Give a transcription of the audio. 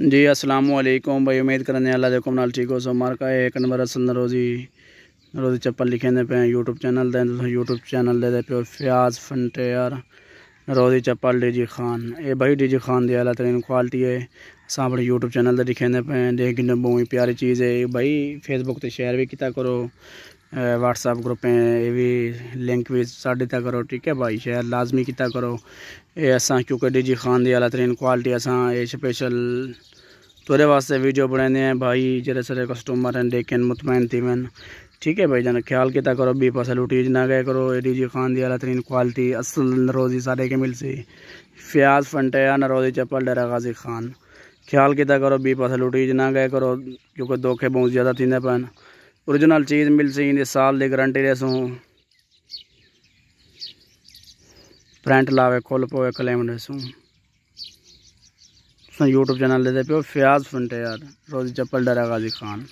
जी असलम वालेकुम भाई उम्मीद करने अल्लाह देखो नाल ठीक हो सो मार का एक नंबर असल रोजी रोजी चप्पल लिखे दे पे यूट्यूब चैनल दें तुस यूट्यूब चैनल दे पे फ्याज फंटेयर रोजी चप्पल डी जी खान ए भाई डी जी खान दी अला तरीन क्वालिटी है अस अपने यूट्यूब चैनल दिखे लिखे पे देख किन्ने बहुत प्यारी चीज़ है भाई फेसबुक से शेयर भी किया करो वट्सएप ग्रुप ये भी लिंक भी साढ़े तक करो ठीक है भाई शेयर लाजमी किता करो ये असा क्योंकि डिजी खान की अला तरीन क्वालिटी असा ये स्पेशल तुरे वास्ते वीडियो बनाने हैं भाई जो सारे कस्टमर हैं देखें मुतमैन थी वन ठीक है भाई जान ख्याल किता करो बी पास लुटीज ना गए करो ए डी जी खान की अला तरीन क्वालिटी असल नरोजी सारे के मिल सी फयाज फंटया नरोजी चप्पल डेरा गाजी खान ख्याल किता करो बी पास लुटीज ना गए करो क्योंकि धोखे बहुत ज़्यादा थी पैन ओरिजिनल चीज़ मिल सी साल की गारंटी रेसों फ्रंट लावे खुल पवे क्लेम रेसों यूट्यूब चैनल देते पे फयाज फंटे यार रोजी चप्पल डरा गाजी खान